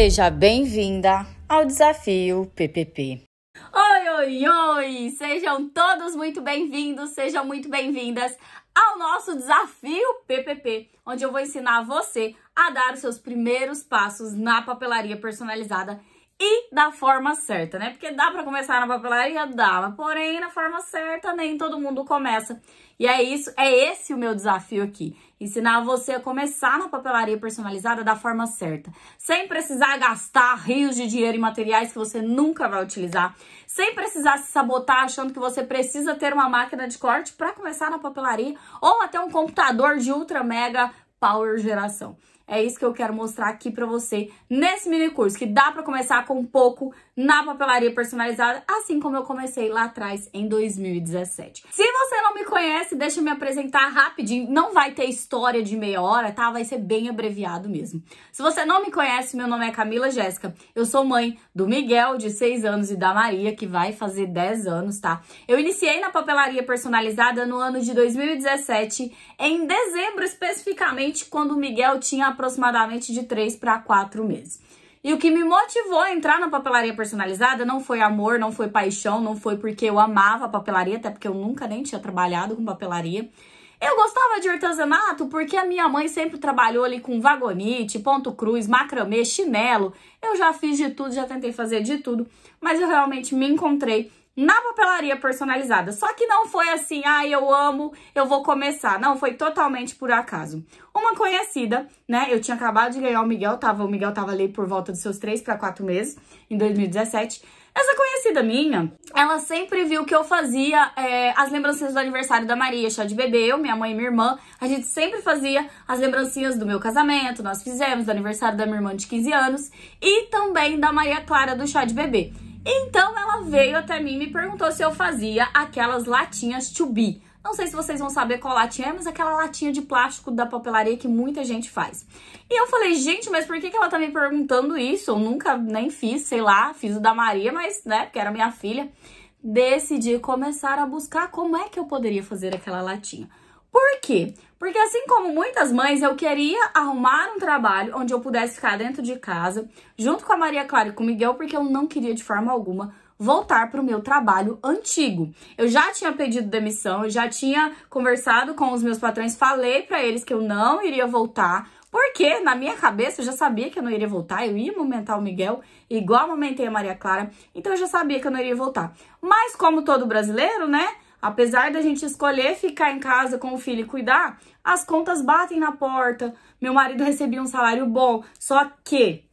Seja bem-vinda ao Desafio PPP. Oi, oi, oi! Sejam todos muito bem-vindos, sejam muito bem-vindas ao nosso Desafio PPP, onde eu vou ensinar você a dar os seus primeiros passos na papelaria personalizada e da forma certa, né? Porque dá para começar na papelaria, dá, porém na forma certa nem todo mundo começa. E é isso, é esse o meu desafio aqui. Ensinar você a começar na papelaria personalizada da forma certa, sem precisar gastar rios de dinheiro em materiais que você nunca vai utilizar, sem precisar se sabotar achando que você precisa ter uma máquina de corte para começar na papelaria ou até um computador de ultra mega power geração. É isso que eu quero mostrar aqui para você nesse mini curso, que dá para começar com pouco na papelaria personalizada, assim como eu comecei lá atrás em 2017. Se você não me conhece, deixa eu me apresentar rapidinho. Não vai ter história de meia hora, tá? Vai ser bem abreviado mesmo. Se você não me conhece, meu nome é Camila Jéssica. Eu sou mãe do Miguel, de 6 anos, e da Maria, que vai fazer 10 anos, tá? Eu iniciei na papelaria personalizada no ano de 2017, em dezembro especificamente, quando o Miguel tinha aproximadamente de 3 para 4 meses. E o que me motivou a entrar na papelaria personalizada não foi amor, não foi paixão, não foi porque eu amava a papelaria, até porque eu nunca nem tinha trabalhado com papelaria. Eu gostava de artesanato porque a minha mãe sempre trabalhou ali com vagonite, ponto cruz, macramê, chinelo. Eu já fiz de tudo, já tentei fazer de tudo, mas eu realmente me encontrei na papelaria personalizada. Só que não foi assim, ah, eu amo, eu vou começar. Não, foi totalmente por acaso. Uma conhecida, né? Eu tinha acabado de ganhar o Miguel, tava, o Miguel tava ali por volta dos seus 3 para 4 meses, em 2017. Essa conhecida minha, ela sempre viu que eu fazia é, as lembrancinhas do aniversário da Maria, chá de bebê, eu, minha mãe e minha irmã. A gente sempre fazia as lembrancinhas do meu casamento, nós fizemos do aniversário da minha irmã de 15 anos e também da Maria Clara do chá de bebê. Então ela veio até mim e me perguntou se eu fazia aquelas latinhas to be. Não sei se vocês vão saber qual latinha é, mas aquela latinha de plástico da papelaria que muita gente faz. E eu falei, gente, mas por que, que ela tá me perguntando isso? Eu nunca nem fiz, sei lá, fiz o da Maria, mas, né, porque era minha filha. Decidi começar a buscar como é que eu poderia fazer aquela latinha. Por quê? Porque assim como muitas mães, eu queria arrumar um trabalho onde eu pudesse ficar dentro de casa, junto com a Maria Clara e com o Miguel, porque eu não queria de forma alguma voltar para o meu trabalho antigo. Eu já tinha pedido demissão, eu já tinha conversado com os meus patrões, falei para eles que eu não iria voltar, porque na minha cabeça eu já sabia que eu não iria voltar, eu ia momentar o Miguel, igual momentei a Maria Clara, então eu já sabia que eu não iria voltar. Mas como todo brasileiro, né? Apesar da gente escolher ficar em casa com o filho e cuidar, as contas batem na porta. Meu marido recebia um salário bom, só que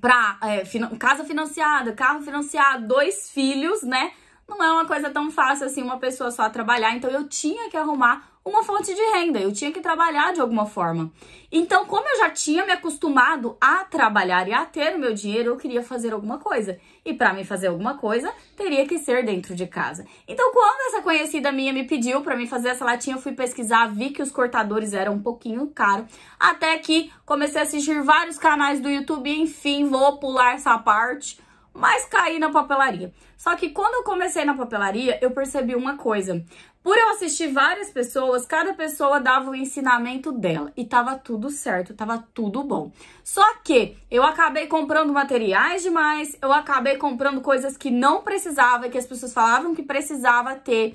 pra é, casa financiada, carro financiado, dois filhos, né? Não é uma coisa tão fácil assim uma pessoa só trabalhar. Então eu tinha que arrumar uma fonte de renda, eu tinha que trabalhar de alguma forma. Então, como eu já tinha me acostumado a trabalhar e a ter o meu dinheiro, eu queria fazer alguma coisa. E para me fazer alguma coisa, teria que ser dentro de casa. Então, quando essa conhecida minha me pediu para me fazer essa latinha, eu fui pesquisar, vi que os cortadores eram um pouquinho caros. Até que comecei a assistir vários canais do YouTube, enfim, vou pular essa parte mas caí na papelaria. Só que quando eu comecei na papelaria, eu percebi uma coisa. Por eu assistir várias pessoas, cada pessoa dava o ensinamento dela e tava tudo certo, tava tudo bom. Só que eu acabei comprando materiais demais, eu acabei comprando coisas que não precisava, que as pessoas falavam que precisava ter.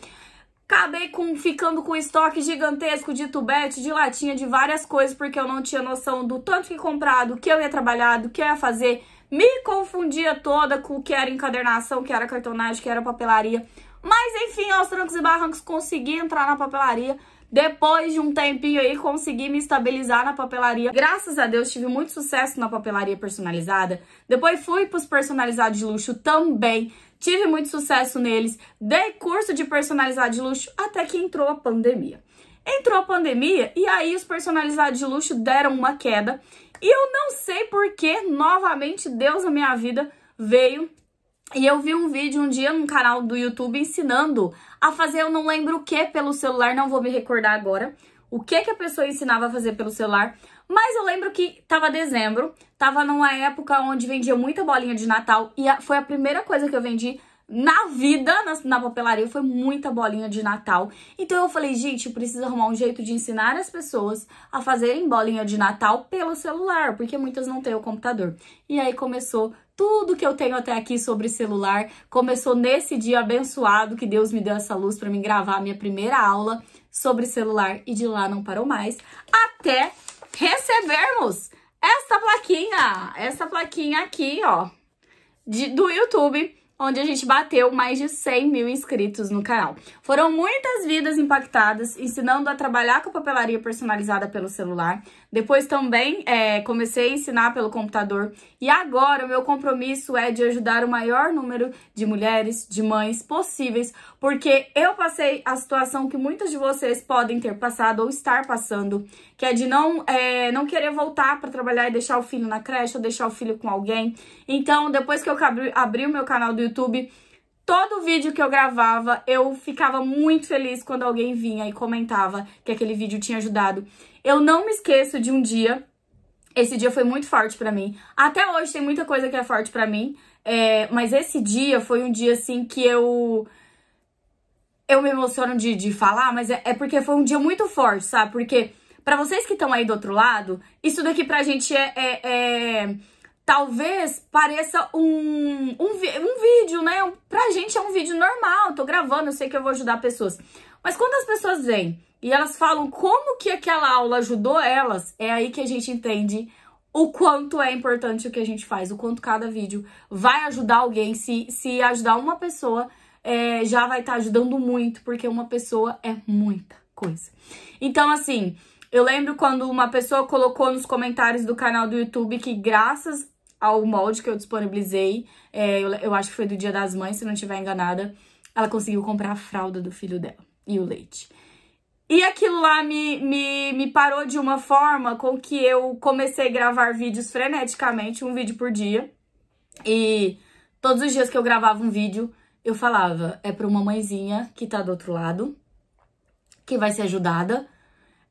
Acabei com, ficando com estoque gigantesco de tubete, de latinha, de várias coisas, porque eu não tinha noção do tanto que comprado, o que eu ia trabalhar, do que eu ia fazer. Me confundia toda com o que era encadernação, o que era cartonagem, o que era papelaria. Mas enfim, aos trancos e barrancos, consegui entrar na papelaria. Depois de um tempinho aí, consegui me estabilizar na papelaria. Graças a Deus, tive muito sucesso na papelaria personalizada. Depois fui para os personalizados de luxo também. Tive muito sucesso neles. Dei curso de personalizado de luxo até que entrou a pandemia. Entrou a pandemia e aí os personalizados de luxo deram uma queda. E eu não sei por que, novamente, Deus na minha vida veio e eu vi um vídeo um dia num canal do YouTube ensinando a fazer eu não lembro o que pelo celular, não vou me recordar agora. O que que a pessoa ensinava a fazer pelo celular? Mas eu lembro que tava dezembro, tava numa época onde vendia muita bolinha de Natal e foi a primeira coisa que eu vendi na vida, na, na, papelaria, foi muita bolinha de Natal. Então eu falei, gente, eu preciso arrumar um jeito de ensinar as pessoas a fazerem bolinha de Natal pelo celular, porque muitas não têm o computador. E aí começou tudo que eu tenho até aqui sobre celular começou nesse dia abençoado que Deus me deu essa luz para me gravar a minha primeira aula sobre celular e de lá não parou mais até recebermos essa plaquinha, essa plaquinha aqui, ó, de, do YouTube onde a gente bateu mais de 100 mil inscritos no canal. Foram muitas vidas impactadas, ensinando a trabalhar com papelaria personalizada pelo celular, depois também é, comecei a ensinar pelo computador. E agora o meu compromisso é de ajudar o maior número de mulheres, de mães possíveis, porque eu passei a situação que muitas de vocês podem ter passado ou estar passando, que é de não, é, não querer voltar para trabalhar e deixar o filho na creche ou deixar o filho com alguém. Então, depois que eu abri, abri o meu canal do YouTube, todo vídeo que eu gravava, eu ficava muito feliz quando alguém vinha e comentava que aquele vídeo tinha ajudado. Eu não me esqueço de um dia. Esse dia foi muito forte para mim. Até hoje tem muita coisa que é forte para mim. É, mas esse dia foi um dia assim que eu. Eu me emociono de, de falar, mas é, é porque foi um dia muito forte, sabe? Porque para vocês que estão aí do outro lado, isso daqui pra gente é, é, é. talvez pareça um, um, um vídeo, né? Pra gente é um vídeo normal. Tô gravando, eu sei que eu vou ajudar pessoas. Mas quando as pessoas veem e elas falam como que aquela aula ajudou elas, é aí que a gente entende o quanto é importante o que a gente faz, o quanto cada vídeo vai ajudar alguém. Se, se ajudar uma pessoa, é, já vai estar tá ajudando muito, porque uma pessoa é muita coisa. Então, assim, eu lembro quando uma pessoa colocou nos comentários do canal do YouTube que graças ao molde que eu disponibilizei, é, eu, eu acho que foi do Dia das Mães, se não estiver enganada, ela conseguiu comprar a fralda do filho dela e o leite. E aquilo lá me, me, me parou de uma forma com que eu comecei a gravar vídeos freneticamente, um vídeo por dia. E todos os dias que eu gravava um vídeo, eu falava: é pra uma mãezinha que tá do outro lado, que vai ser ajudada.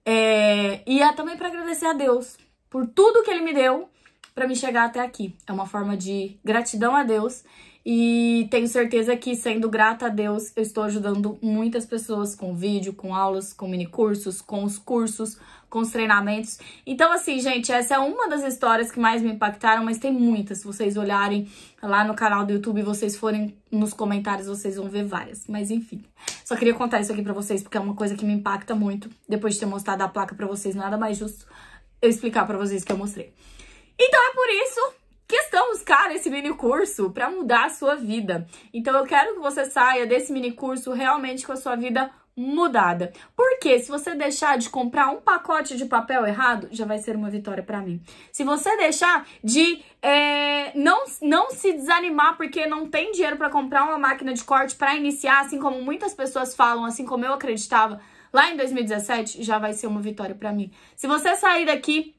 É, e é também para agradecer a Deus por tudo que ele me deu para me chegar até aqui. É uma forma de gratidão a Deus e tenho certeza que, sendo grata a Deus, eu estou ajudando muitas pessoas com vídeo, com aulas, com mini cursos, com os cursos, com os treinamentos. Então, assim, gente, essa é uma das histórias que mais me impactaram, mas tem muitas. Se vocês olharem lá no canal do YouTube, vocês forem nos comentários, vocês vão ver várias. Mas, enfim, só queria contar isso aqui pra vocês, porque é uma coisa que me impacta muito. Depois de ter mostrado a placa pra vocês, nada mais justo eu explicar pra vocês que eu mostrei. Então, é por isso que estamos, cara, esse mini curso para mudar a sua vida. Então eu quero que você saia desse mini curso realmente com a sua vida mudada. Porque se você deixar de comprar um pacote de papel errado, já vai ser uma vitória para mim. Se você deixar de é, não, não se desanimar porque não tem dinheiro para comprar uma máquina de corte para iniciar, assim como muitas pessoas falam, assim como eu acreditava lá em 2017, já vai ser uma vitória para mim. Se você sair daqui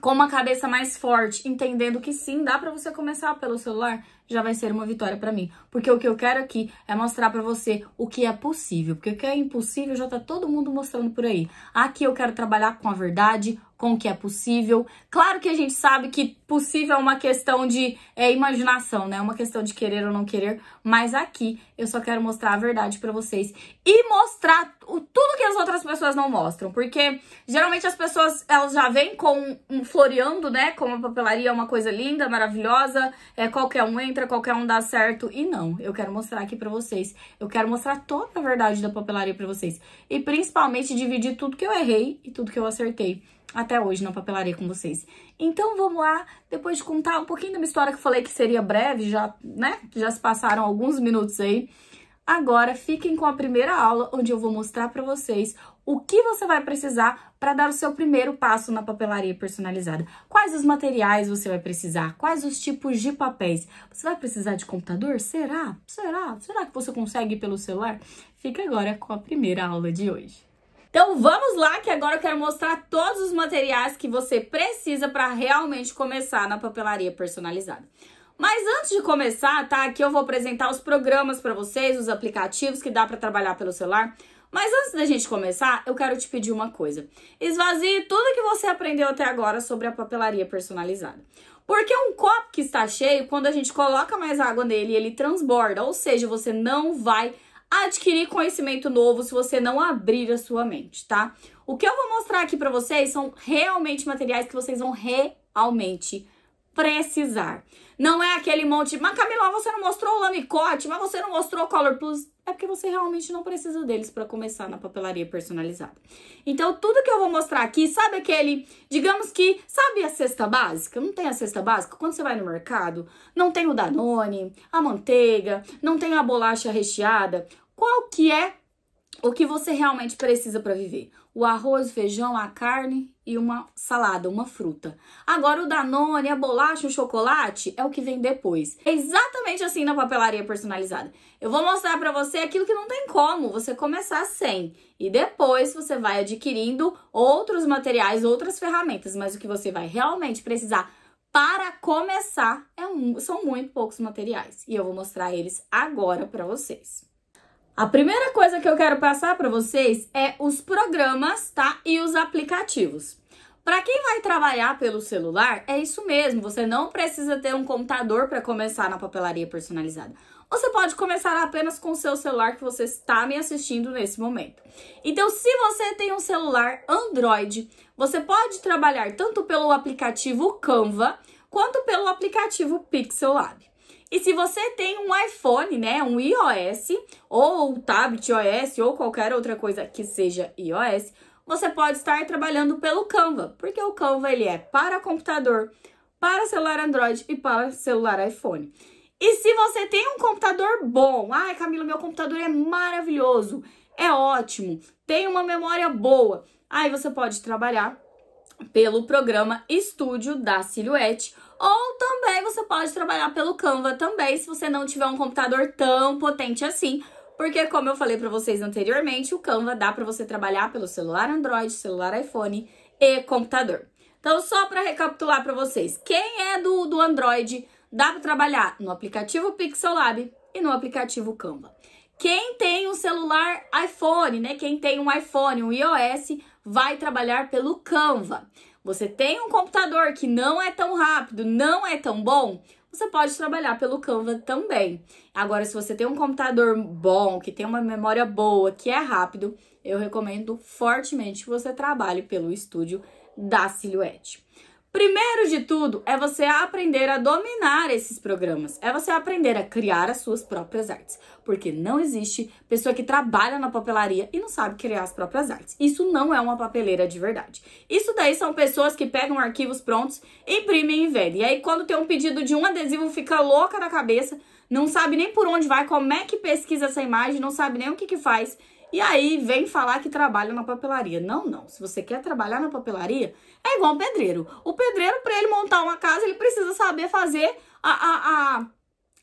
com uma cabeça mais forte, entendendo que sim, dá para você começar pelo celular, já vai ser uma vitória para mim. Porque o que eu quero aqui é mostrar para você o que é possível. Porque o que é impossível já tá todo mundo mostrando por aí. Aqui eu quero trabalhar com a verdade, com o que é possível. Claro que a gente sabe que possível é uma questão de é, imaginação, né? É uma questão de querer ou não querer. Mas aqui eu só quero mostrar a verdade para vocês e mostrar o, tudo que as outras pessoas não mostram. Porque geralmente as pessoas elas já vêm com um floreando, né? Como a papelaria é uma coisa linda, maravilhosa, é, qualquer um entra letra, qualquer um dá certo. E não, eu quero mostrar aqui pra vocês. Eu quero mostrar toda a verdade da papelaria pra vocês. E principalmente dividir tudo que eu errei e tudo que eu acertei até hoje na papelaria com vocês. Então vamos lá, depois de contar um pouquinho da minha história que eu falei que seria breve, já, né? Já se passaram alguns minutos aí. Agora fiquem com a primeira aula onde eu vou mostrar para vocês o que você vai precisar para dar o seu primeiro passo na papelaria personalizada. Quais os materiais você vai precisar? Quais os tipos de papéis? Você vai precisar de computador? Será? Será? Será que você consegue pelo celular? Fica agora com a primeira aula de hoje. Então vamos lá que agora eu quero mostrar todos os materiais que você precisa para realmente começar na papelaria personalizada. Mas antes de começar, tá? Aqui eu vou apresentar os programas para vocês, os aplicativos que dá para trabalhar pelo celular. Mas antes da gente começar, eu quero te pedir uma coisa. Esvazie tudo que você aprendeu até agora sobre a papelaria personalizada. Porque um copo que está cheio, quando a gente coloca mais água nele, ele transborda, ou seja, você não vai adquirir conhecimento novo se você não abrir a sua mente, tá? O que eu vou mostrar aqui para vocês são realmente materiais que vocês vão realmente precisar. Não é aquele monte, mas Camila, você não mostrou o lamicote, mas você não mostrou o Color Plus. É porque você realmente não precisa deles para começar na papelaria personalizada. Então, tudo que eu vou mostrar aqui, sabe aquele, digamos que, sabe a cesta básica? Não tem a cesta básica? Quando você vai no mercado, não tem o Danone, a manteiga, não tem a bolacha recheada. Qual que é o que você realmente precisa para viver? o arroz, o feijão, a carne e uma salada, uma fruta. Agora o Danone, a bolacha, o chocolate é o que vem depois. É exatamente assim na papelaria personalizada. Eu vou mostrar para você aquilo que não tem como você começar sem e depois você vai adquirindo outros materiais, outras ferramentas, mas o que você vai realmente precisar para começar é um, são muito poucos materiais e eu vou mostrar eles agora para vocês. A primeira coisa que eu quero passar para vocês é os programas, tá? E os aplicativos. Para quem vai trabalhar pelo celular, é isso mesmo. Você não precisa ter um computador para começar na papelaria personalizada. Você pode começar apenas com o seu celular que você está me assistindo nesse momento. Então, se você tem um celular Android, você pode trabalhar tanto pelo aplicativo Canva quanto pelo aplicativo Pixel Lab. E se você tem um iPhone, né, um iOS, ou um tablet iOS, ou qualquer outra coisa que seja iOS, você pode estar trabalhando pelo Canva, porque o Canva ele é para computador, para celular Android e para celular iPhone. E se você tem um computador bom, ai Camila, meu computador é maravilhoso, é ótimo, tem uma memória boa, aí você pode trabalhar pelo programa Estúdio da Silhouette, ou também você pode trabalhar pelo Canva também, se você não tiver um computador tão potente assim, porque como eu falei para vocês anteriormente, o Canva dá para você trabalhar pelo celular Android, celular iPhone e computador. Então, só para recapitular para vocês, quem é do, do Android dá para trabalhar no aplicativo Pixel Lab e no aplicativo Canva. Quem tem um celular iPhone, né? Quem tem um iPhone, um iOS, vai trabalhar pelo Canva. Você tem um computador que não é tão rápido, não é tão bom, você pode trabalhar pelo Canva também. Agora, se você tem um computador bom, que tem uma memória boa, que é rápido, eu recomendo fortemente que você trabalhe pelo estúdio da Silhouette. Primeiro de tudo é você aprender a dominar esses programas, é você aprender a criar as suas próprias artes, porque não existe pessoa que trabalha na papelaria e não sabe criar as próprias artes. Isso não é uma papeleira de verdade. Isso daí são pessoas que pegam arquivos prontos, imprimem e vendem. E aí quando tem um pedido de um adesivo fica louca da cabeça, não sabe nem por onde vai, como é que pesquisa essa imagem, não sabe nem o que que faz e aí vem falar que trabalha na papelaria. Não, não. Se você quer trabalhar na papelaria, é igual um pedreiro. O pedreiro, para ele montar uma casa, ele precisa saber fazer a, a,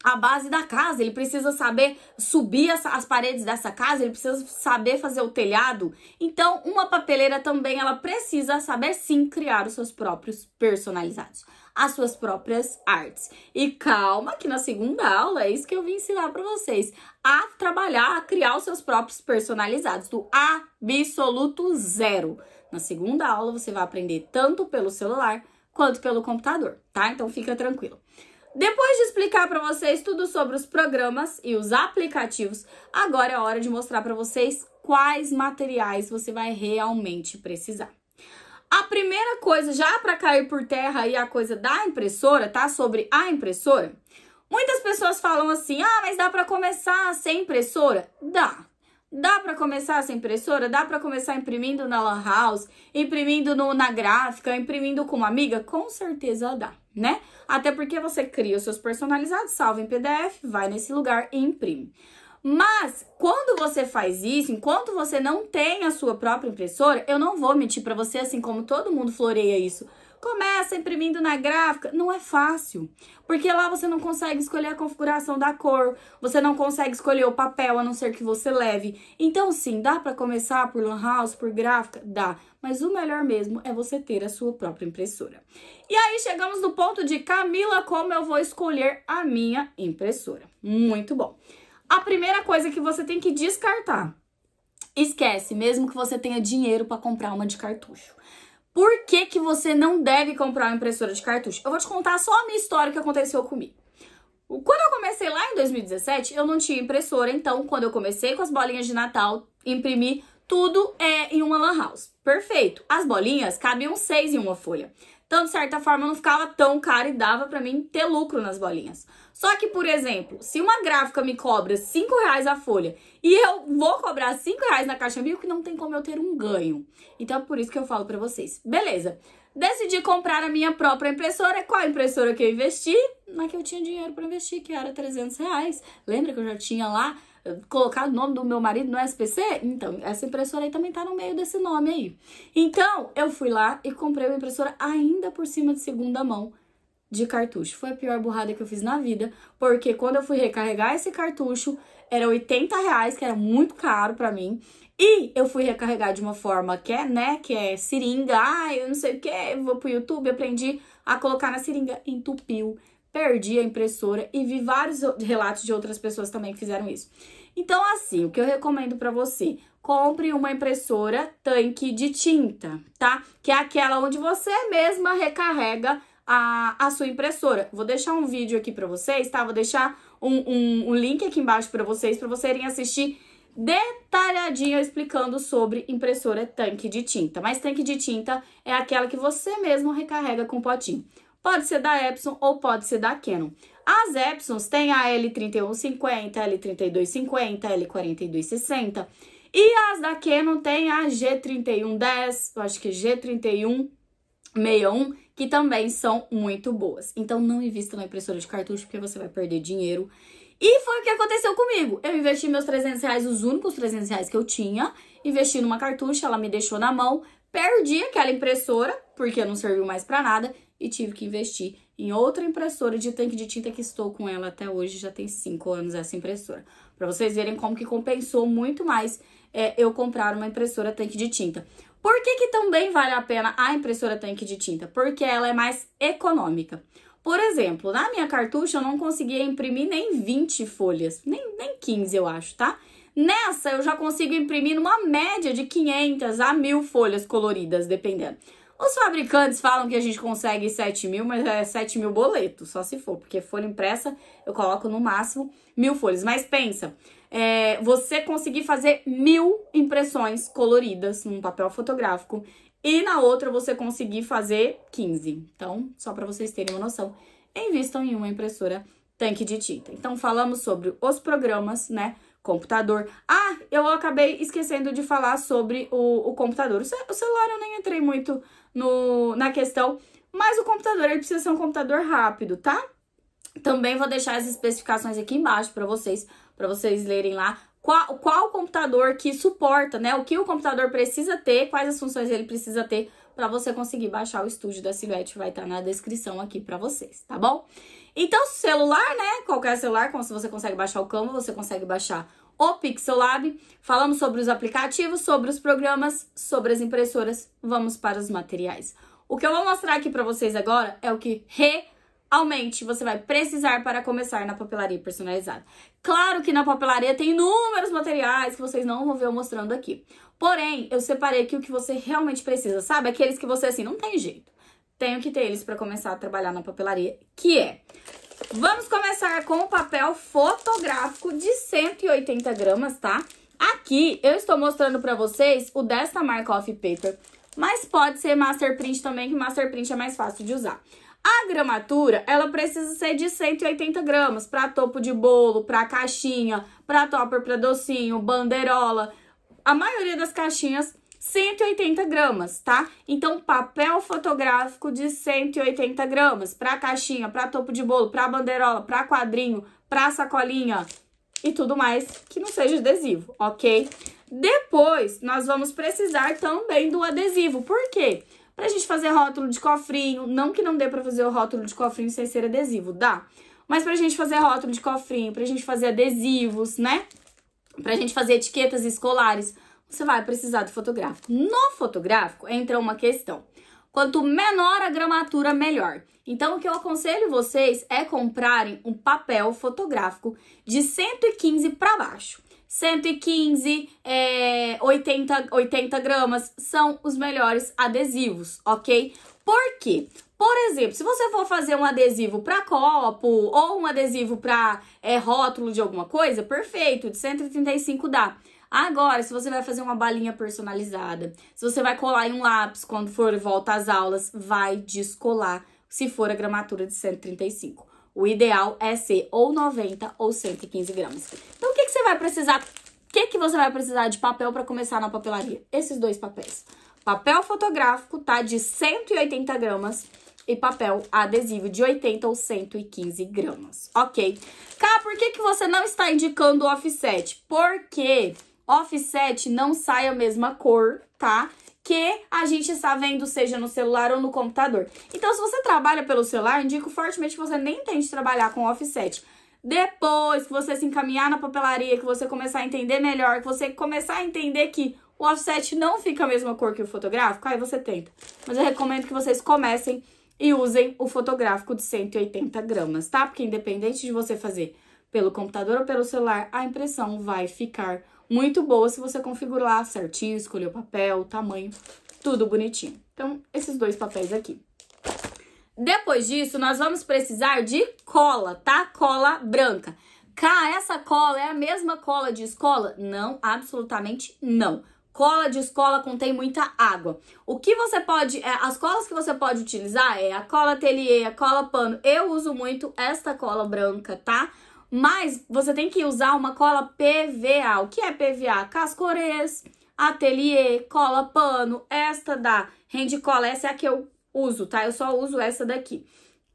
a, a base da casa, ele precisa saber subir as, as paredes dessa casa, ele precisa saber fazer o telhado. Então, uma papeleira também, ela precisa saber sim criar os seus próprios personalizados as suas próprias artes. E calma que na segunda aula é isso que eu vim ensinar para vocês, a trabalhar, a criar os seus próprios personalizados do absoluto zero. Na segunda aula você vai aprender tanto pelo celular quanto pelo computador, tá? Então fica tranquilo. Depois de explicar para vocês tudo sobre os programas e os aplicativos, agora é hora de mostrar para vocês quais materiais você vai realmente precisar. A primeira coisa, já para cair por terra aí a coisa da impressora, tá? Sobre a impressora. Muitas pessoas falam assim: "Ah, mas dá para começar sem impressora?" Dá. Dá para começar sem impressora? Dá para começar imprimindo na Lan House, imprimindo no, na gráfica, imprimindo com uma amiga? Com certeza dá, né? Até porque você cria os seus personalizados, salva em PDF, vai nesse lugar e imprime. Mas quando você faz isso, enquanto você não tem a sua própria impressora, eu não vou mentir para você assim como todo mundo floreia isso. Começa imprimindo na gráfica, não é fácil, porque lá você não consegue escolher a configuração da cor, você não consegue escolher o papel a não ser que você leve. Então sim, dá para começar por lan house, por gráfica, dá, mas o melhor mesmo é você ter a sua própria impressora. E aí chegamos no ponto de Camila, como eu vou escolher a minha impressora? Muito bom. A primeira coisa que você tem que descartar. Esquece, mesmo que você tenha dinheiro para comprar uma de cartucho. Por que, que você não deve comprar uma impressora de cartucho? Eu vou te contar só a minha história que aconteceu comigo. Quando eu comecei lá em 2017, eu não tinha impressora, então quando eu comecei com as bolinhas de Natal, imprimi tudo é, em uma lan house. Perfeito. As bolinhas cabiam seis em uma folha. Então, de certa forma, não ficava tão caro e dava para mim ter lucro nas bolinhas. Só que, por exemplo, se uma gráfica me cobra 5 reais a folha e eu vou cobrar 5 reais na caixa mil, que não tem como eu ter um ganho. Então é por isso que eu falo para vocês. Beleza. Decidi comprar a minha própria impressora. Qual impressora que eu investi? Na que eu tinha dinheiro para investir, que era 300 reais. Lembra que eu já tinha lá eh, colocado o nome do meu marido no SPC? Então, essa impressora aí também tá no meio desse nome aí. Então, eu fui lá e comprei uma impressora ainda por cima de segunda mão de cartucho. Foi a pior burrada que eu fiz na vida, porque quando eu fui recarregar esse cartucho, era 80 reais, que era muito caro para mim. E eu fui recarregar de uma forma que é, né, que é seringa, ah, eu não sei o que, vou pro YouTube, aprendi a colocar na seringa, entupiu, perdi a impressora e vi vários relatos de outras pessoas também que fizeram isso. Então, assim, o que eu recomendo para você, compre uma impressora tanque de tinta, tá? Que é aquela onde você mesma recarrega a, a sua impressora. Vou deixar um vídeo aqui para vocês, tá? Vou deixar um, um, um link aqui embaixo para vocês, para vocês irem assistir detalhadinho explicando sobre impressora tanque de tinta. Mas tanque de tinta é aquela que você mesmo recarrega com potinho. Pode ser da Epson ou pode ser da Canon. As Epsons têm a L3150, L3250, L4260. E as da Canon têm a G3110, eu acho que é G3161 que também são muito boas. Então não invista na impressora de cartucho porque você vai perder dinheiro. E foi o que aconteceu comigo. Eu investi meus 300 reais, os únicos 300 reais que eu tinha, investi numa cartucho, ela me deixou na mão, perdi aquela impressora, porque não serviu mais para nada, e tive que investir em outra impressora de tanque de tinta que estou com ela até hoje, já tem 5 anos essa impressora. Para vocês verem como que compensou muito mais é, eu comprar uma impressora tanque de tinta. Por que, que também vale a pena a impressora tanque de tinta? Porque ela é mais econômica. Por exemplo, na minha cartucha eu não conseguia imprimir nem 20 folhas, nem, nem 15 eu acho, tá? Nessa eu já consigo imprimir uma média de 500 a 1000 folhas coloridas, dependendo. Os fabricantes falam que a gente consegue 7 mil, mas é 7 mil boletos, só se for, porque folha impressa eu coloco no máximo mil folhas. Mas pensa, é, você conseguir fazer mil impressões coloridas num papel fotográfico e na outra você conseguir fazer 15. Então, só para vocês terem uma noção, invistam em uma impressora tanque de tinta. Então, falamos sobre os programas, né? computador. Ah, eu acabei esquecendo de falar sobre o, o computador. O celular eu nem entrei muito no, na questão, mas o computador ele precisa ser um computador rápido, tá? Também vou deixar as especificações aqui embaixo para vocês, para vocês lerem lá qual, qual computador que suporta, né? O que o computador precisa ter, quais as funções ele precisa ter para você conseguir baixar o estúdio da Silhouette, vai estar tá na descrição aqui para vocês, tá bom? Então, celular, né? Qualquer celular, como se você consegue baixar o Canva, você consegue baixar o Pixel Lab. Falamos sobre os aplicativos, sobre os programas, sobre as impressoras. Vamos para os materiais. O que eu vou mostrar aqui para vocês agora é o que realmente você vai precisar para começar na papelaria personalizada. Claro que na papelaria tem inúmeros materiais que vocês não vão ver eu mostrando aqui. Porém, eu separei aqui o que você realmente precisa, sabe? Aqueles que você assim não tem jeito. Tenho que ter eles para começar a trabalhar na papelaria, que é Vamos começar com o papel fotográfico de 180 gramas, tá? Aqui eu estou mostrando para vocês o desta marca Off Paper, mas pode ser Master Print também, que Master Print é mais fácil de usar. A gramatura, ela precisa ser de 180 gramas para topo de bolo, para caixinha, para topper, para docinho, banderola. A maioria das caixinhas 180 gramas, tá? Então, papel fotográfico de 180 gramas para caixinha, para topo de bolo, para banderola, para quadrinho, para sacolinha e tudo mais que não seja adesivo, ok? Depois, nós vamos precisar também do adesivo. Por quê? Pra gente fazer rótulo de cofrinho, não que não dê pra fazer o rótulo de cofrinho sem ser adesivo, dá. Mas pra gente fazer rótulo de cofrinho, pra gente fazer adesivos, né? Pra gente fazer etiquetas escolares, você vai precisar do fotográfico. No fotográfico entra uma questão. Quanto menor a gramatura, melhor. Então, o que eu aconselho vocês é comprarem um papel fotográfico de 115 para baixo. 115, é, 80, 80 gramas são os melhores adesivos, ok? Por quê? Por exemplo, se você for fazer um adesivo para copo ou um adesivo para é, eh, rótulo de alguma coisa, perfeito, de 135 dá. Agora, se você vai fazer uma balinha personalizada, se você vai colar em um lápis quando for volta às aulas, vai descolar se for a gramatura de 135. O ideal é ser ou 90 ou 115 gramas. Então, o que, que você vai precisar? O que, que você vai precisar de papel para começar na papelaria? Esses dois papéis. Papel fotográfico tá de 180 gramas e papel adesivo de 80 ou 115 gramas, ok? Cá, por que, que você não está indicando o offset? Porque offset não sai a mesma cor, tá? Que a gente está vendo, seja no celular ou no computador. Então, se você trabalha pelo celular, indico fortemente que você nem tente trabalhar com offset. Depois que você se encaminhar na papelaria, que você começar a entender melhor, que você começar a entender que o offset não fica a mesma cor que o fotográfico, aí você tenta. Mas eu recomendo que vocês comecem e usem o fotográfico de 180 gramas, tá? Porque independente de você fazer pelo computador ou pelo celular, a impressão vai ficar muito boa se você configurar certinho, escolher o papel, o tamanho, tudo bonitinho. Então, esses dois papéis aqui. Depois disso, nós vamos precisar de cola, tá? Cola branca. Cá, essa cola é a mesma cola de escola? Não, absolutamente não. Cola de escola contém muita água. O que você pode. É, as colas que você pode utilizar é a cola Atelier, a cola pano. Eu uso muito esta cola branca, tá? Mas você tem que usar uma cola PVA. O que é PVA? Cascorês, Atelier, cola pano. Esta da Cola essa é a que eu uso, tá? Eu só uso essa daqui.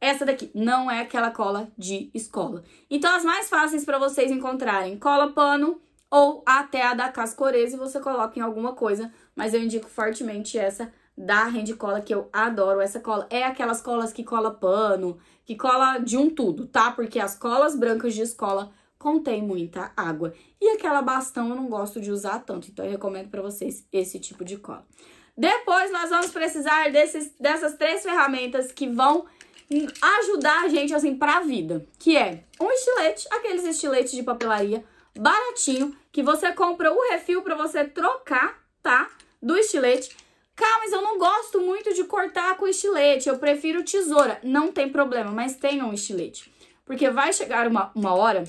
Essa daqui não é aquela cola de escola. Então, as mais fáceis para vocês encontrarem, cola pano ou até a da e você coloca em alguma coisa, mas eu indico fortemente essa da cola que eu adoro essa cola. É aquelas colas que cola pano, que cola de um tudo, tá? Porque as colas brancas de escola contém muita água. E aquela bastão eu não gosto de usar tanto, então eu recomendo para vocês esse tipo de cola. Depois nós vamos precisar desses, dessas três ferramentas que vão ajudar a gente, assim, pra vida. Que é um estilete, aqueles estiletes de papelaria baratinho, que você compra o refil para você trocar, tá? Do estilete Calma, mas eu não gosto muito de cortar com estilete, eu prefiro tesoura. Não tem problema, mas tenha um estilete. Porque vai chegar uma, uma hora,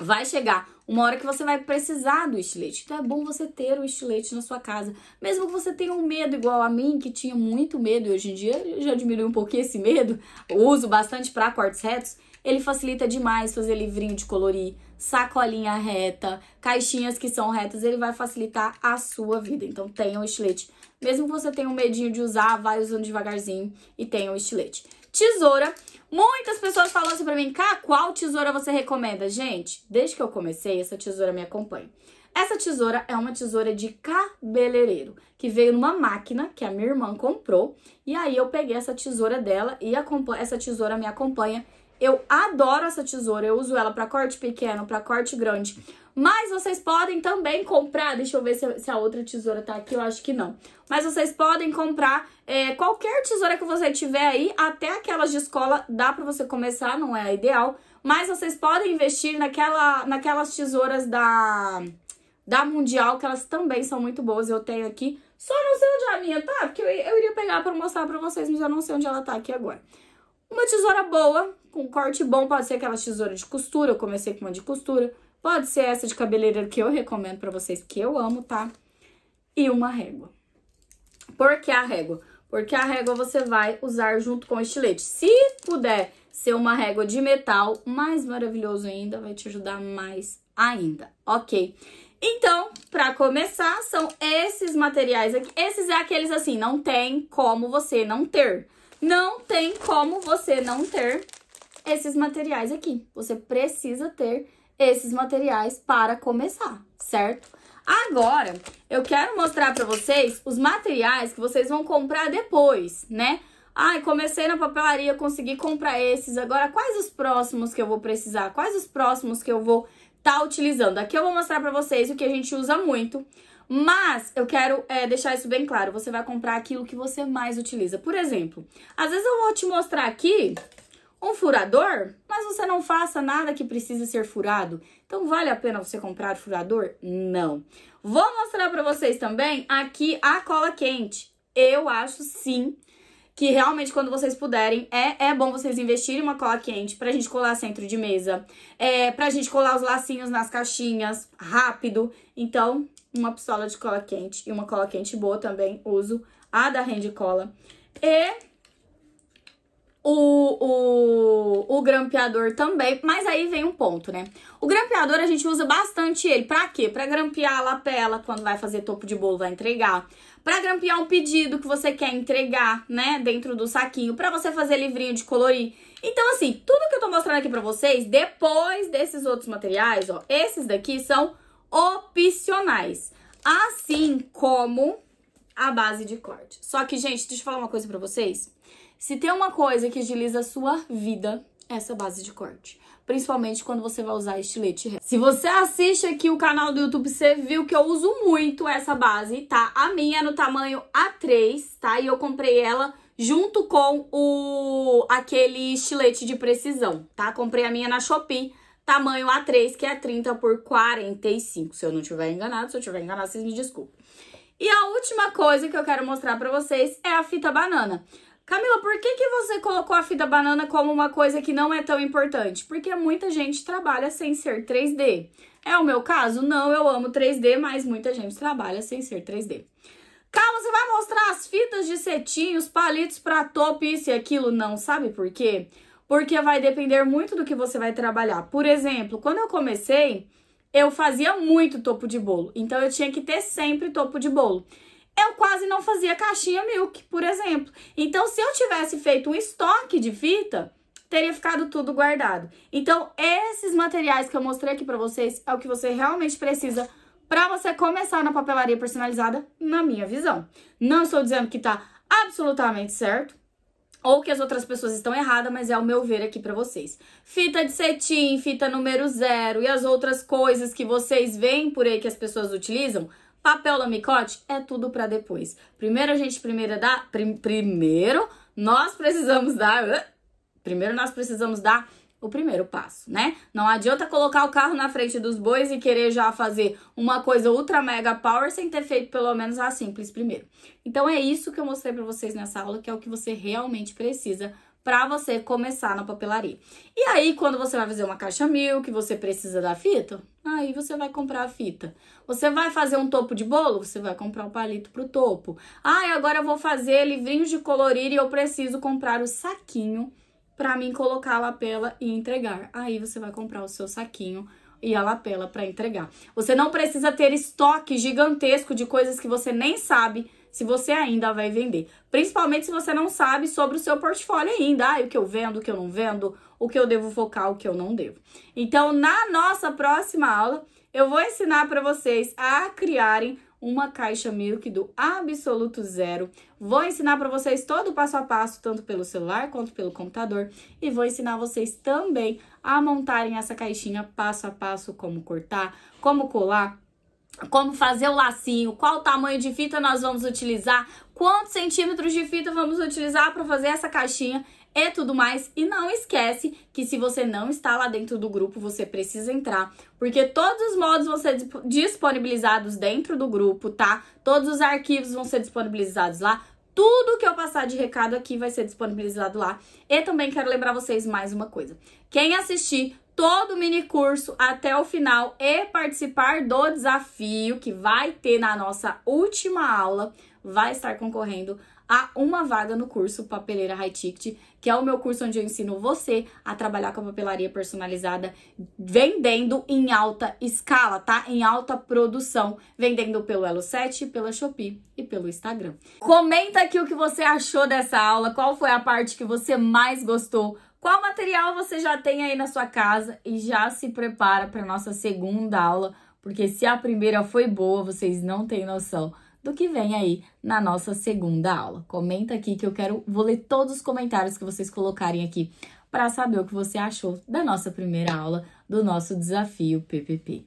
vai chegar uma hora que você vai precisar do estilete. Então é bom você ter o estilete na sua casa. Mesmo que você tenha um medo igual a mim, que tinha muito medo, e hoje em dia eu já diminui um pouquinho esse medo, eu uso bastante para cortes retos, ele facilita demais fazer livrinho de colorir, sacolinha reta, caixinhas que são retas, ele vai facilitar a sua vida. Então tenha o estilete mesmo que você tenha um medinho de usar, vai usando devagarzinho e tenha o estilete. Tesoura. Muitas pessoas falam assim pra mim, cá, qual tesoura você recomenda? Gente, desde que eu comecei, essa tesoura me acompanha. Essa tesoura é uma tesoura de cabeleireiro, que veio numa máquina que a minha irmã comprou. E aí eu peguei essa tesoura dela e essa tesoura me acompanha eu adoro essa tesoura, eu uso ela para corte pequeno, para corte grande. Mas vocês podem também comprar, deixa eu ver se, se, a outra tesoura tá aqui, eu acho que não. Mas vocês podem comprar é, qualquer tesoura que você tiver aí, até aquelas de escola, dá para você começar, não é a ideal. Mas vocês podem investir naquela, naquelas tesouras da, da Mundial, que elas também são muito boas, eu tenho aqui. Só não sei onde é a minha tá, porque eu, eu iria pegar para mostrar para vocês, mas eu não sei onde ela tá aqui agora. Uma tesoura boa, com corte bom, pode ser aquela tesoura de costura, eu comecei com uma de costura. Pode ser essa de cabeleireiro que eu recomendo para vocês, que eu amo, tá? E uma régua. Por que a régua? Porque a régua você vai usar junto com o estilete. Se puder ser uma régua de metal, mais maravilhoso ainda, vai te ajudar mais ainda, ok? Então, para começar, são esses materiais aqui. Esses é aqueles assim, não tem como você não ter. Não tem como você não ter esses materiais aqui. Você precisa ter esses materiais para começar, certo? Agora, eu quero mostrar para vocês os materiais que vocês vão comprar depois, né? Ai, comecei na papelaria, consegui comprar esses. Agora, quais os próximos que eu vou precisar? Quais os próximos que eu vou estar tá utilizando? Aqui eu vou mostrar para vocês o que a gente usa muito. Mas eu quero é, deixar isso bem claro. Você vai comprar aquilo que você mais utiliza. Por exemplo, às vezes eu vou te mostrar aqui um furador, mas você não faça nada que precise ser furado. Então vale a pena você comprar furador? Não. Vou mostrar para vocês também aqui a cola quente. Eu acho sim que realmente quando vocês puderem, é, é bom vocês investirem em uma cola quente pra gente colar centro de mesa, é, pra gente colar os lacinhos nas caixinhas rápido. Então, uma pistola de cola quente e uma cola quente boa também, uso a da Hand Cola. E o, o, o grampeador também, mas aí vem um ponto, né? O grampeador a gente usa bastante ele, pra quê? Pra grampear a lapela quando vai fazer topo de bolo, vai entregar. Pra grampear um pedido que você quer entregar, né, dentro do saquinho, pra você fazer livrinho de colorir. Então, assim, tudo que eu tô mostrando aqui pra vocês, depois desses outros materiais, ó, esses daqui são opcionais, assim como a base de corte. Só que, gente, deixa eu falar uma coisa pra vocês. Se tem uma coisa que agiliza a sua vida, é essa base de corte. Principalmente quando você vai usar estilete reto. Se você assiste aqui o canal do YouTube, você viu que eu uso muito essa base, tá? A minha é no tamanho A3, tá? E eu comprei ela junto com o aquele estilete de precisão, tá? Comprei a minha na Shopee tamanho A3, que é 30 por 45, se eu não tiver enganado, se eu tiver enganado, vocês me desculpem. E a última coisa que eu quero mostrar para vocês é a fita banana. Camila, por que, que você colocou a fita banana como uma coisa que não é tão importante? Porque muita gente trabalha sem ser 3D. É o meu caso? Não, eu amo 3D, mas muita gente trabalha sem ser 3D. Calma, você vai mostrar as fitas de cetim, os palitos para topo, isso e aquilo? Não, sabe por quê? porque vai depender muito do que você vai trabalhar. Por exemplo, quando eu comecei, eu fazia muito topo de bolo, então eu tinha que ter sempre topo de bolo. Eu quase não fazia caixinha milk, por exemplo. Então, se eu tivesse feito um estoque de fita, teria ficado tudo guardado. Então, esses materiais que eu mostrei aqui para vocês é o que você realmente precisa para você começar na papelaria personalizada, na minha visão. Não estou dizendo que está absolutamente certo, ou que as outras pessoas estão erradas, mas é o meu ver aqui para vocês. Fita de cetim, fita número zero e as outras coisas que vocês veem por aí que as pessoas utilizam, papel lamicote é tudo para depois. Primeiro a gente primeira dá, prim, primeiro nós precisamos dar, primeiro nós precisamos dar o primeiro passo, né? Não adianta colocar o carro na frente dos bois e querer já fazer uma coisa ultra mega power sem ter feito pelo menos a simples primeiro. Então é isso que eu mostrei para vocês nessa aula, que é o que você realmente precisa para você começar na papelaria. E aí, quando você vai fazer uma caixa mil, que você precisa da fita, aí você vai comprar a fita. Você vai fazer um topo de bolo, você vai comprar o um palito para o topo. Ah, agora eu vou fazer livrinhos de colorir e eu preciso comprar o saquinho para mim colocar a lapela e entregar. Aí você vai comprar o seu saquinho e a lapela para entregar. Você não precisa ter estoque gigantesco de coisas que você nem sabe se você ainda vai vender. Principalmente se você não sabe sobre o seu portfólio ainda. Ah, o que eu vendo, o que eu não vendo, o que eu devo focar, o que eu não devo. Então, na nossa próxima aula, eu vou ensinar para vocês a criarem uma caixa Milk do Absoluto Zero. Vou ensinar para vocês todo o passo a passo, tanto pelo celular quanto pelo computador. E vou ensinar vocês também a montarem essa caixinha passo a passo, como cortar, como colar, como fazer o lacinho, qual tamanho de fita nós vamos utilizar, quantos centímetros de fita vamos utilizar para fazer essa caixinha e tudo mais. E não esquece que se você não está lá dentro do grupo, você precisa entrar, porque todos os modos vão ser disponibilizados dentro do grupo, tá? Todos os arquivos vão ser disponibilizados lá. Tudo que eu passar de recado aqui vai ser disponibilizado lá. E também quero lembrar vocês mais uma coisa. Quem assistir todo o mini curso até o final e participar do desafio que vai ter na nossa última aula, vai estar concorrendo há uma vaga no curso Papeleira High Ticket, que é o meu curso onde eu ensino você a trabalhar com a papelaria personalizada, vendendo em alta escala, tá? Em alta produção, vendendo pelo Elo7, pela Shopee e pelo Instagram. Comenta aqui o que você achou dessa aula, qual foi a parte que você mais gostou, qual material você já tem aí na sua casa e já se prepara para nossa segunda aula, porque se a primeira foi boa, vocês não têm noção do que vem aí na nossa segunda aula. Comenta aqui que eu quero, vou ler todos os comentários que vocês colocarem aqui para saber o que você achou da nossa primeira aula do nosso desafio PPP.